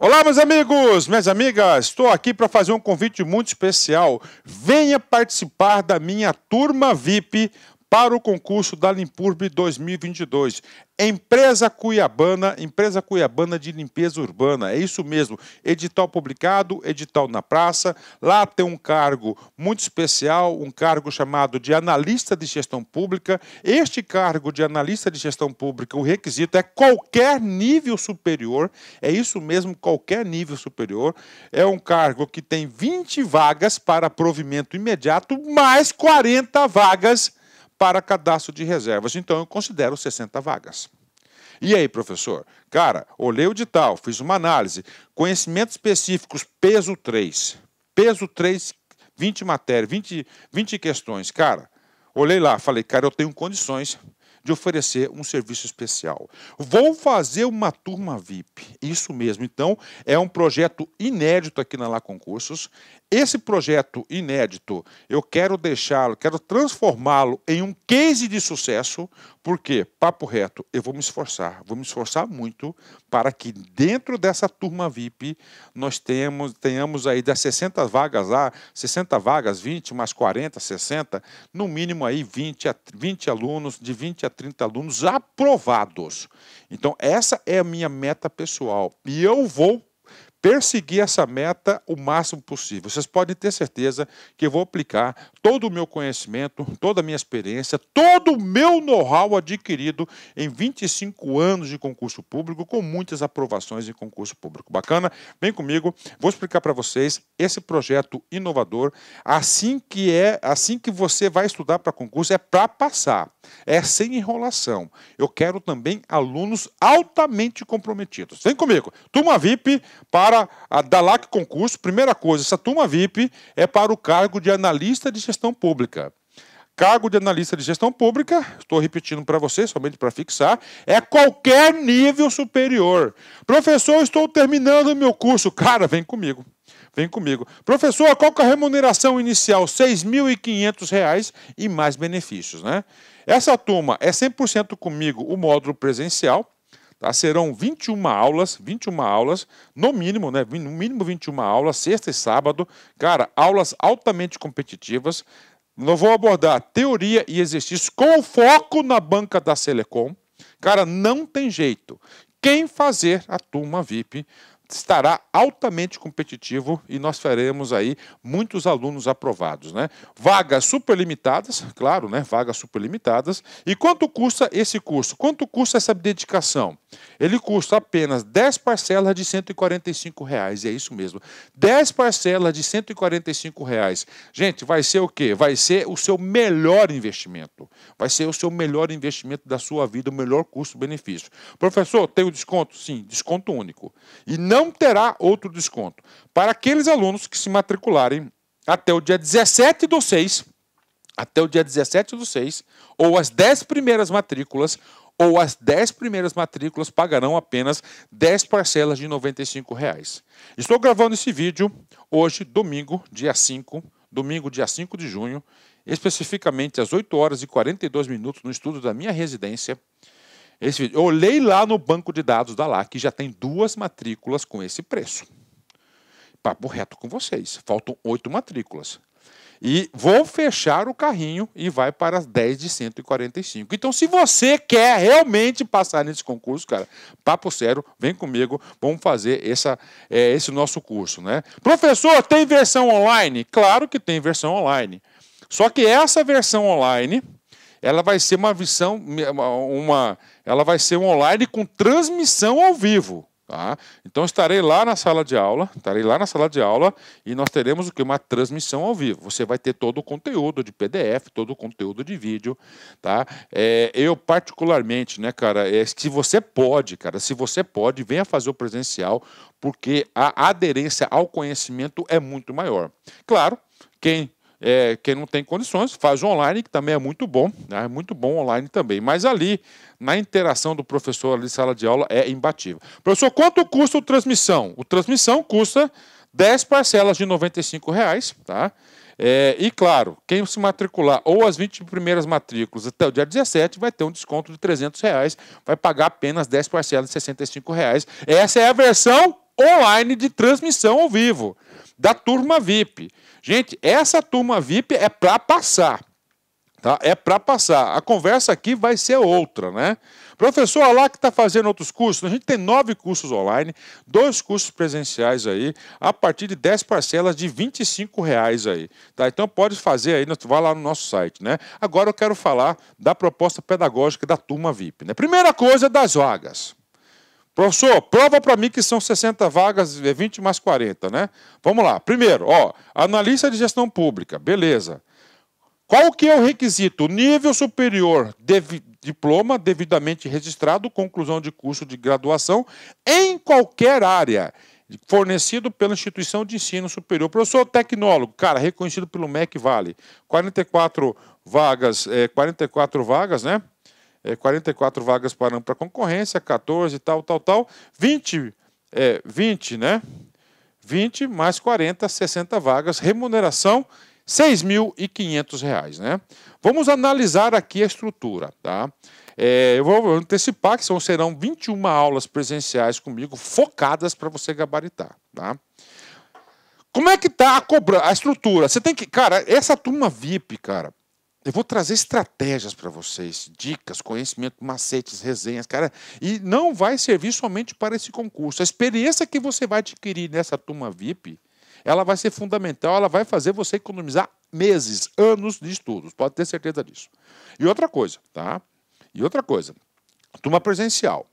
Olá, meus amigos, minhas amigas, estou aqui para fazer um convite muito especial. Venha participar da minha turma VIP para o concurso da Limpurb 2022. Empresa Cuiabana, Empresa Cuiabana de Limpeza Urbana. É isso mesmo. Edital publicado, edital na praça. Lá tem um cargo muito especial, um cargo chamado de analista de gestão pública. Este cargo de analista de gestão pública, o requisito é qualquer nível superior. É isso mesmo, qualquer nível superior. É um cargo que tem 20 vagas para provimento imediato, mais 40 vagas para cadastro de reservas. Então, eu considero 60 vagas. E aí, professor? Cara, olhei o edital, fiz uma análise. Conhecimentos específicos, peso 3. Peso 3, 20 matérias, 20, 20 questões. Cara, olhei lá, falei, cara, eu tenho condições de oferecer um serviço especial. Vou fazer uma turma VIP. Isso mesmo. Então, é um projeto inédito aqui na Lá Concursos. Esse projeto inédito, eu quero deixá-lo, quero transformá-lo em um case de sucesso, porque, papo reto, eu vou me esforçar, vou me esforçar muito para que dentro dessa turma VIP nós tenhamos, tenhamos aí das 60 vagas lá, 60 vagas, 20 mais 40, 60, no mínimo aí 20, 20 alunos, de 20 a 30 alunos aprovados. Então, essa é a minha meta pessoal. E eu vou perseguir essa meta o máximo possível. Vocês podem ter certeza que eu vou aplicar todo o meu conhecimento, toda a minha experiência, todo o meu know-how adquirido em 25 anos de concurso público, com muitas aprovações em concurso público. Bacana? Vem comigo, vou explicar para vocês esse projeto inovador. Assim que é, assim que você vai estudar para concurso é para passar, é sem enrolação. Eu quero também alunos altamente comprometidos. Vem comigo. Turma VIP para para a DALAC concurso, primeira coisa, essa turma VIP é para o cargo de analista de gestão pública. Cargo de analista de gestão pública, estou repetindo para vocês, somente para fixar, é qualquer nível superior. Professor, estou terminando o meu curso. Cara, vem comigo. Vem comigo. Professor, qual que é a remuneração inicial? R$ 6.500 e mais benefícios, né? Essa turma é 100% comigo o módulo presencial, Tá? Serão 21 aulas, 21 aulas, no mínimo, né? No mínimo 21 aulas, sexta e sábado. Cara, aulas altamente competitivas. Não vou abordar teoria e exercício com foco na banca da Selecom. Cara, não tem jeito. Quem fazer a turma VIP estará altamente competitivo e nós faremos aí muitos alunos aprovados, né? Vagas superlimitadas, claro, né? Vagas superlimitadas. E quanto custa esse curso? Quanto custa essa dedicação? Ele custa apenas 10 parcelas de 145 reais, é isso mesmo. 10 parcelas de 145 reais. Gente, vai ser o quê? Vai ser o seu melhor investimento. Vai ser o seu melhor investimento da sua vida, o melhor custo-benefício. Professor, tem o desconto? Sim, desconto único. E não não terá outro desconto. Para aqueles alunos que se matricularem até o dia 17 do 6, até o dia 17 do 6, ou as 10 primeiras matrículas, ou as 10 primeiras matrículas pagarão apenas 10 parcelas de R$ 95. Estou gravando esse vídeo hoje, domingo, dia 5, domingo, dia 5 de junho, especificamente às 8 horas e 42 minutos no estudo da minha residência. Esse vídeo. Olhei lá no banco de dados da LAC, já tem duas matrículas com esse preço. Papo reto com vocês. Faltam oito matrículas. E vou fechar o carrinho e vai para as 10 de 145. Então, se você quer realmente passar nesse concurso, cara, papo sério, vem comigo, vamos fazer essa, é, esse nosso curso, né? Professor, tem versão online? Claro que tem versão online. Só que essa versão online ela vai ser uma visão, uma, ela vai ser online com transmissão ao vivo. Tá? Então estarei lá na sala de aula, estarei lá na sala de aula e nós teremos o que uma transmissão ao vivo. Você vai ter todo o conteúdo de PDF, todo o conteúdo de vídeo, tá? É, eu particularmente, né, cara, é, se você pode, cara, se você pode, venha fazer o presencial, porque a aderência ao conhecimento é muito maior. Claro, quem é, quem não tem condições faz online, que também é muito bom, né? é muito bom online também. Mas ali, na interação do professor ali, sala de aula, é imbatível. Professor, quanto custa o transmissão? O transmissão custa 10 parcelas de R$ reais, tá? É, e claro, quem se matricular ou as 20 primeiras matrículas até o dia 17 vai ter um desconto de 300 reais, vai pagar apenas 10 parcelas de 65 reais. Essa é a versão online de transmissão ao vivo da turma VIP. Gente, essa turma VIP é para passar. Tá? É para passar. A conversa aqui vai ser outra, né? Professor, lá que está fazendo outros cursos, a gente tem nove cursos online, dois cursos presenciais aí, a partir de dez parcelas de R$ reais aí. Tá? Então pode fazer aí, né? vai lá no nosso site, né? Agora eu quero falar da proposta pedagógica da turma VIP. Né? Primeira coisa das vagas. Professor, prova para mim que são 60 vagas, 20 é mais 40, né? Vamos lá. Primeiro, ó, analista de gestão pública, beleza. Qual que é o requisito? Nível superior de diploma devidamente registrado, conclusão de curso de graduação em qualquer área, fornecido pela instituição de ensino superior. Professor tecnólogo, cara, reconhecido pelo MEC Vale. 44 vagas, é, 44 vagas, né? é, 44 vagas parando para concorrência, 14 tal, tal, tal, 20, é, 20, né? 20 mais 40, 60 vagas, remuneração R$ 6.500, né? Vamos analisar aqui a estrutura, tá? É, eu vou antecipar que são, serão 21 aulas presenciais comigo, focadas para você gabaritar, tá? Como é que está a a estrutura? Você tem que, cara, essa turma VIP, cara, eu vou trazer estratégias para vocês, dicas, conhecimento, macetes, resenhas, cara. E não vai servir somente para esse concurso. A experiência que você vai adquirir nessa turma VIP, ela vai ser fundamental, ela vai fazer você economizar meses, anos de estudos. Pode ter certeza disso. E outra coisa, tá? E outra coisa, turma presencial.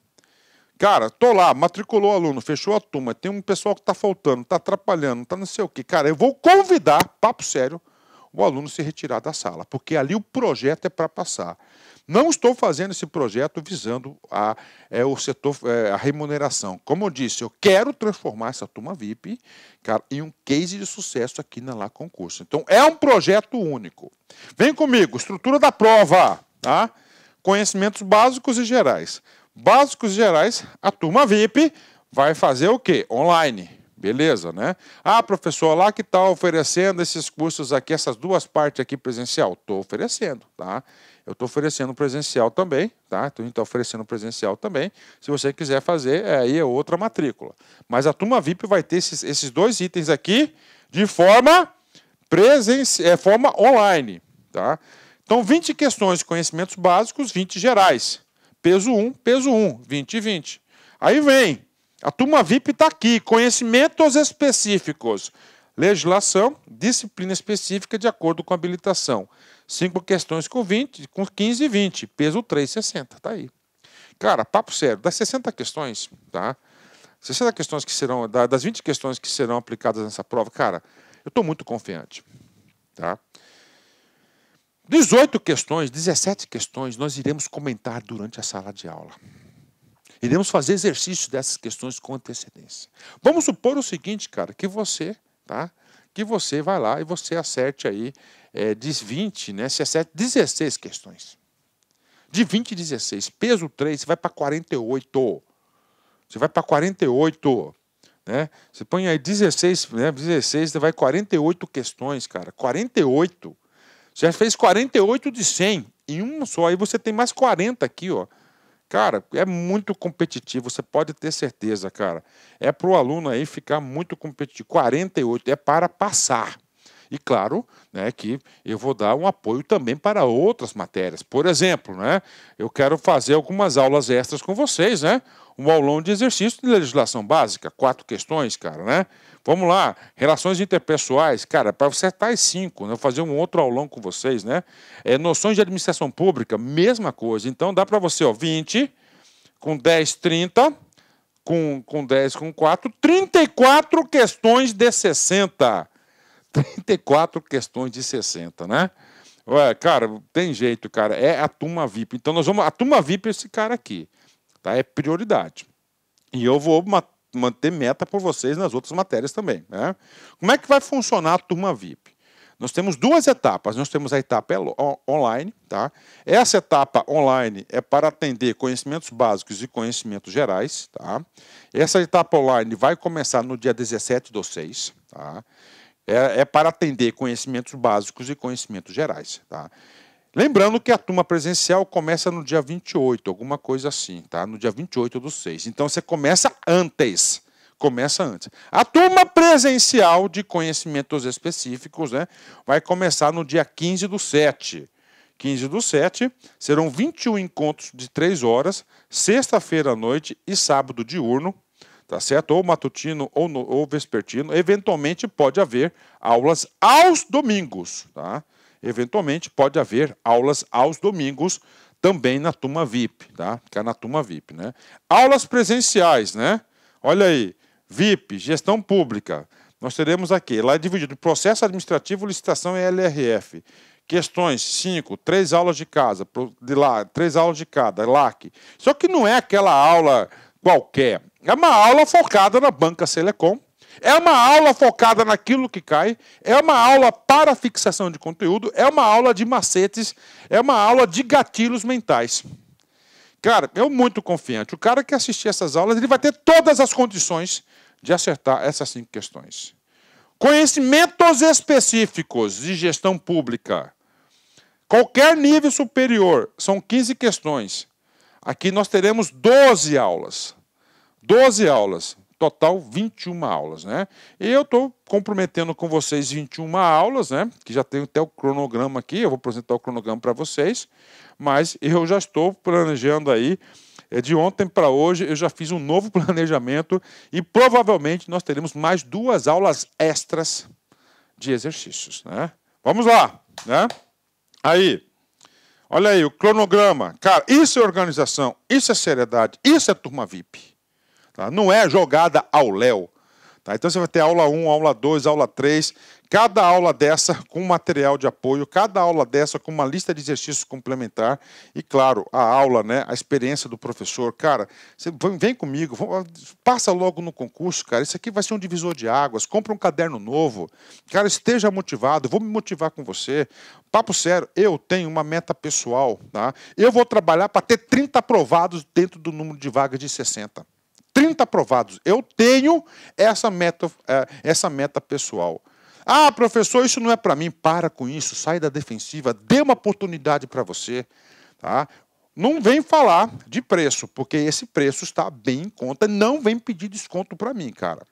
Cara, tô lá, matriculou o aluno, fechou a turma, tem um pessoal que tá faltando, tá atrapalhando, tá não sei o quê. Cara, eu vou convidar, papo sério, o aluno se retirar da sala, porque ali o projeto é para passar. Não estou fazendo esse projeto visando a, é, o setor, é, a remuneração. Como eu disse, eu quero transformar essa turma VIP cara, em um case de sucesso aqui na Lá Concurso. Então, é um projeto único. Vem comigo, estrutura da prova, tá? conhecimentos básicos e gerais. Básicos e gerais, a turma VIP vai fazer o quê? Online. Beleza, né? Ah, professor, lá que está oferecendo esses cursos aqui, essas duas partes aqui presencial. Estou oferecendo, tá? Eu estou oferecendo presencial também, tá? Então, a gente está oferecendo presencial também. Se você quiser fazer, é, aí é outra matrícula. Mas a turma VIP vai ter esses, esses dois itens aqui de forma, é, forma online, tá? Então, 20 questões de conhecimentos básicos, 20 gerais. Peso 1, peso 1, 20 e 20. Aí vem a turma VIP está aqui, conhecimentos específicos. Legislação, disciplina específica de acordo com a habilitação. Cinco questões com 20, com 15 e 20, peso 3, 60, tá aí. Cara, papo sério, das 60 questões, tá? 60 questões que serão, das 20 questões que serão aplicadas nessa prova, cara, eu estou muito confiante, tá? 18 questões, 17 questões nós iremos comentar durante a sala de aula. Iremos fazer exercício dessas questões com antecedência. Vamos supor o seguinte, cara, que você, tá? Que você vai lá e você acerte aí é, de 20, né? Você acerte 16 questões. De 20 a 16, peso 3, você vai para 48. Você vai para 48. Né? Você põe aí 16, né? 16, você vai 48 questões, cara. 48. Você já fez 48 de 100 em uma só. Aí você tem mais 40 aqui, ó. Cara, é muito competitivo, você pode ter certeza, cara. É para o aluno aí ficar muito competitivo. 48 é para passar. E claro né, que eu vou dar um apoio também para outras matérias. Por exemplo, né, eu quero fazer algumas aulas extras com vocês, né? Um aulão de exercício de legislação básica, quatro questões, cara, né? Vamos lá, relações interpessoais, cara, para você estar tá em cinco, né? Vou fazer um outro aulão com vocês, né? É, noções de administração pública, mesma coisa. Então dá para você, ó, 20 com 10, 30, com, com 10, com 4, 34 questões de 60. 34 questões de 60, né? Ué, cara, tem jeito, cara. É a turma VIP. Então nós vamos. A turma VIP é esse cara aqui. Tá? É prioridade. E eu vou ma manter meta por vocês nas outras matérias também. Né? Como é que vai funcionar a turma VIP? Nós temos duas etapas. Nós temos a etapa online, tá? Essa etapa online é para atender conhecimentos básicos e conhecimentos gerais, tá? Essa etapa online vai começar no dia 17 do 6, tá? é, é para atender conhecimentos básicos e conhecimentos gerais. Tá? Lembrando que a turma presencial começa no dia 28, alguma coisa assim, tá? No dia 28 do 6. Então você começa antes. Começa antes. A turma presencial de conhecimentos específicos, né? Vai começar no dia 15 do 7. 15 do 7 serão 21 encontros de 3 horas, sexta-feira à noite e sábado diurno, tá certo? Ou matutino ou, no, ou vespertino. Eventualmente pode haver aulas aos domingos, tá? Eventualmente pode haver aulas aos domingos também na turma VIP, tá? Ficar é na turma VIP, né? Aulas presenciais, né? Olha aí, VIP, gestão pública. Nós teremos aqui, lá é dividido processo administrativo, licitação e LRF. Questões cinco três aulas de casa, de lá, três aulas de cada, LAC. Só que não é aquela aula qualquer. É uma aula focada na banca Selecom, é uma aula focada naquilo que cai, é uma aula para fixação de conteúdo, é uma aula de macetes, é uma aula de gatilhos mentais. Cara, eu muito confiante. O cara que assistir essas aulas, ele vai ter todas as condições de acertar essas cinco questões. Conhecimentos específicos de gestão pública. Qualquer nível superior, são 15 questões. Aqui nós teremos 12 aulas. 12 aulas. Total 21 aulas, né? E eu estou comprometendo com vocês 21 aulas, né? Que já tenho até o cronograma aqui, eu vou apresentar o cronograma para vocês, mas eu já estou planejando aí eh, de ontem para hoje eu já fiz um novo planejamento e provavelmente nós teremos mais duas aulas extras de exercícios, né? Vamos lá, né? Aí, Olha aí, o cronograma. Cara, isso é organização, isso é seriedade, isso é turma VIP. Tá? Não é jogada ao léu. Tá? Então você vai ter aula 1, aula 2, aula 3, cada aula dessa com material de apoio, cada aula dessa com uma lista de exercícios complementar e, claro, a aula, né, a experiência do professor. Cara, você vem comigo, passa logo no concurso, cara. Isso aqui vai ser um divisor de águas. Compra um caderno novo. Cara, esteja motivado, vou me motivar com você. Papo sério, eu tenho uma meta pessoal, tá? Eu vou trabalhar para ter 30 aprovados dentro do número de vagas de 60. 30 aprovados. Eu tenho essa meta, é, essa meta pessoal. Ah, professor, isso não é para mim. Para com isso, sai da defensiva, dê uma oportunidade para você. Tá? Não vem falar de preço, porque esse preço está bem em conta. Não vem pedir desconto para mim, cara.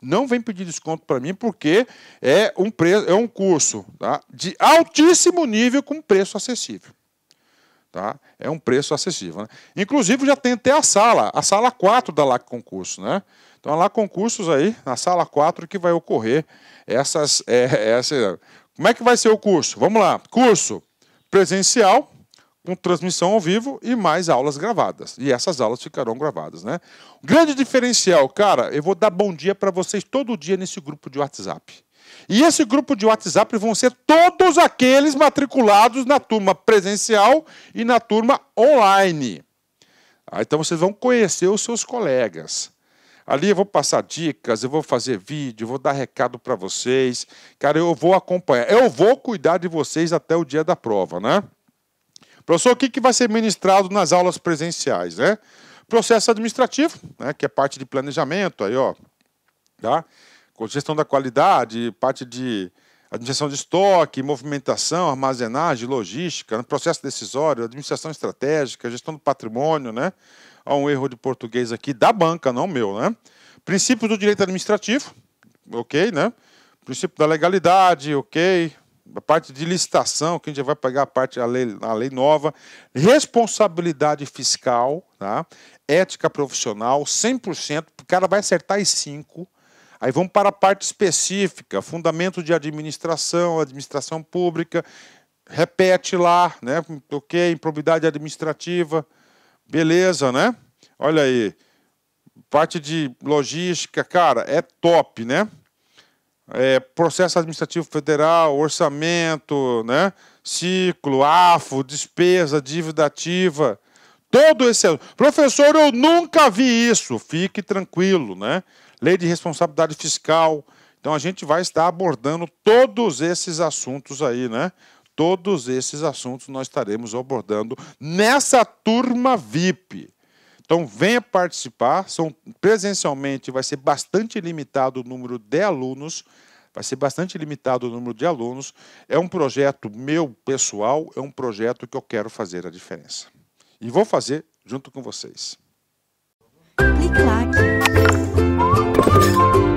Não vem pedir desconto para mim, porque é um, preço, é um curso tá? de altíssimo nível com preço acessível. Tá? É um preço acessível. Né? Inclusive, já tem até a sala, a sala 4 da LAC Concurso. Né? Então, a LAC Concursos aí, na sala 4, que vai ocorrer essas. É, é, essa... Como é que vai ser o curso? Vamos lá. Curso presencial, com transmissão ao vivo e mais aulas gravadas. E essas aulas ficarão gravadas, né? Grande diferencial, cara, eu vou dar bom dia para vocês todo dia nesse grupo de WhatsApp. E esse grupo de WhatsApp vão ser todos aqueles matriculados na turma presencial e na turma online. Ah, então vocês vão conhecer os seus colegas. Ali eu vou passar dicas, eu vou fazer vídeo, vou dar recado para vocês. Cara, eu vou acompanhar, eu vou cuidar de vocês até o dia da prova, né? Professor, o que, que vai ser ministrado nas aulas presenciais, né? Processo administrativo, né, que é parte de planejamento, aí ó, tá? gestão da qualidade, parte de administração de estoque, movimentação, armazenagem, logística, né, processo decisório, administração estratégica, gestão do patrimônio, né? Há um erro de português aqui da banca, não meu, né? Princípios do direito administrativo, ok, né? Princípio da legalidade, ok. A parte de licitação, que a gente vai pegar a parte da lei, a lei nova, responsabilidade fiscal, tá? ética profissional, 100%, o cara vai acertar as 5, Aí vamos para a parte específica, fundamento de administração, administração pública, repete lá, né? Ok, improbidade administrativa, beleza, né? Olha aí, parte de logística, cara, é top, né? É, processo administrativo federal, orçamento, né? Ciclo, AFO, despesa, dívida ativa, todo esse. Professor, eu nunca vi isso. Fique tranquilo, né? lei de responsabilidade fiscal. Então a gente vai estar abordando todos esses assuntos aí, né? Todos esses assuntos nós estaremos abordando nessa turma VIP. Então venha participar, são presencialmente vai ser bastante limitado o número de alunos, vai ser bastante limitado o número de alunos. É um projeto meu pessoal, é um projeto que eu quero fazer a diferença. E vou fazer junto com vocês. Clique lá. 嗯。